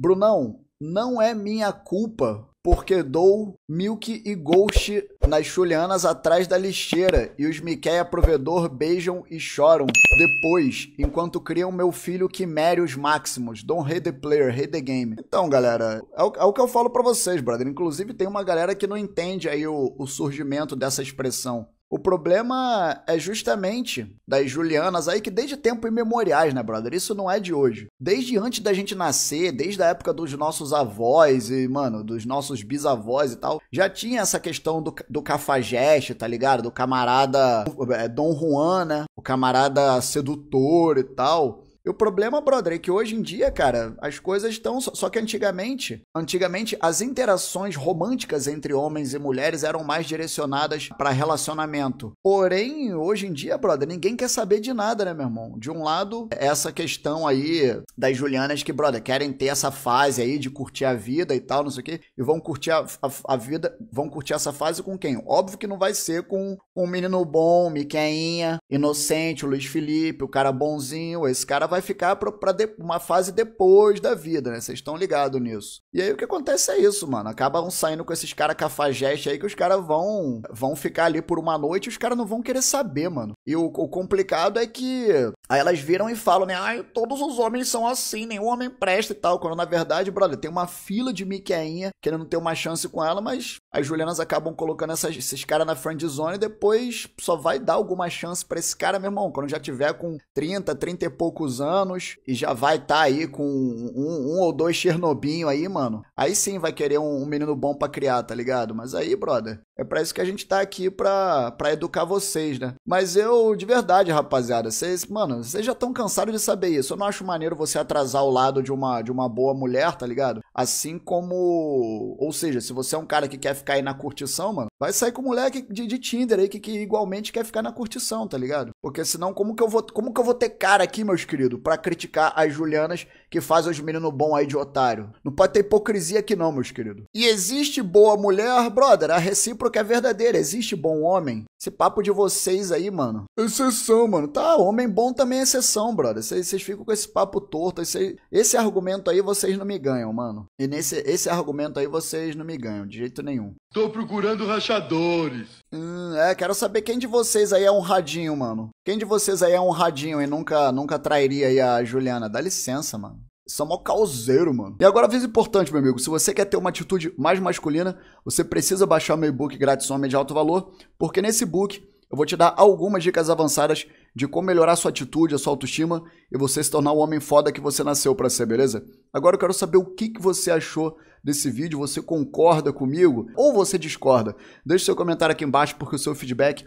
Brunão, não é minha culpa porque dou Milk e Ghost nas Julianas atrás da lixeira e os Miquéia provedor beijam e choram depois, enquanto criam meu filho Quimérios Maximus. Don't hate the player, hate the game. Então, galera, é o, é o que eu falo para vocês, brother. Inclusive, tem uma galera que não entende aí o, o surgimento dessa expressão. O problema é justamente das Julianas aí, que desde tempo imemoriais, né, brother? Isso não é de hoje. Desde antes da gente nascer, desde a época dos nossos avós e, mano, dos nossos bisavós e tal, já tinha essa questão do, do cafajeste, tá ligado? Do camarada é, Dom Juan, né? O camarada sedutor e tal o problema, brother, é que hoje em dia, cara, as coisas estão. Só que antigamente, antigamente as interações românticas entre homens e mulheres eram mais direcionadas para relacionamento. Porém, hoje em dia, brother, ninguém quer saber de nada, né, meu irmão? De um lado, essa questão aí das Julianas que, brother, querem ter essa fase aí de curtir a vida e tal, não sei o quê, e vão curtir a, a, a vida, vão curtir essa fase com quem? Óbvio que não vai ser com, com um menino bom, Miquinha, inocente, o Luiz Felipe, o cara bonzinho, esse cara vai vai ficar para uma fase depois da vida, né? Vocês estão ligados nisso. E aí o que acontece é isso, mano. Acabam saindo com esses caras cafajeste aí que os caras vão vão ficar ali por uma noite e os caras não vão querer saber, mano. E o, o, complicado é que aí elas viram e falam, né? Ai, todos os homens são assim, nenhum homem presta e tal. Quando na verdade, brother, tem uma fila de miqueinha querendo ter uma chance com ela, mas as Julianas acabam colocando essas, esses caras na friend zone e depois só vai dar alguma chance para esse cara, meu irmão, quando já tiver com 30, 30 e poucos anos e já vai estar tá aí com um, um, ou dois Chernobinho aí, mano. Aí sim vai querer um, um, menino bom pra criar, tá ligado? Mas aí, brother, é pra isso que a gente tá aqui pra, pra educar vocês, né? Mas eu, de verdade, rapaziada, vocês, mano, vocês já estão cansados de saber isso. Eu não acho maneiro você atrasar o lado de uma, de uma boa mulher, tá ligado? Assim como. Ou seja, se você é um cara que quer ficar aí na curtição, mano, Vai sair com o moleque de, de Tinder aí que, que, igualmente quer ficar na curtição, tá ligado? Porque senão, como que eu vou, como que eu vou ter cara aqui, meus queridos, para criticar as Julianas que faz os meninos bons aí de otário. Não pode ter hipocrisia aqui não, meus queridos. E existe boa mulher, brother, a recíproca é verdadeira. Existe bom homem. Esse papo de vocês aí, mano. Exceção, mano. Tá, homem bom também é exceção, brother. Vocês ficam com esse papo torto. Cês, esse argumento aí vocês não me ganham, mano. E nesse esse argumento aí vocês não me ganham, de jeito nenhum. Tô procurando rachadores. Hum, é, quero saber quem de vocês aí é um radinho, mano. Quem de vocês aí é honradinho e nunca, nunca trairia aí a Juliana? Dá licença, mano. Isso é mó causeiro, mano. E agora, aviso importante, meu amigo. Se você quer ter uma atitude mais masculina, você precisa baixar meu e-book grátis homem de alto valor, porque nesse book eu vou te dar algumas dicas avançadas de como melhorar sua atitude, a sua autoestima e você se tornar o homem foda que você nasceu para ser, beleza? Agora eu quero saber o que, que você achou desse vídeo. Você concorda comigo ou você discorda? Deixe seu comentário aqui embaixo, porque o seu feedback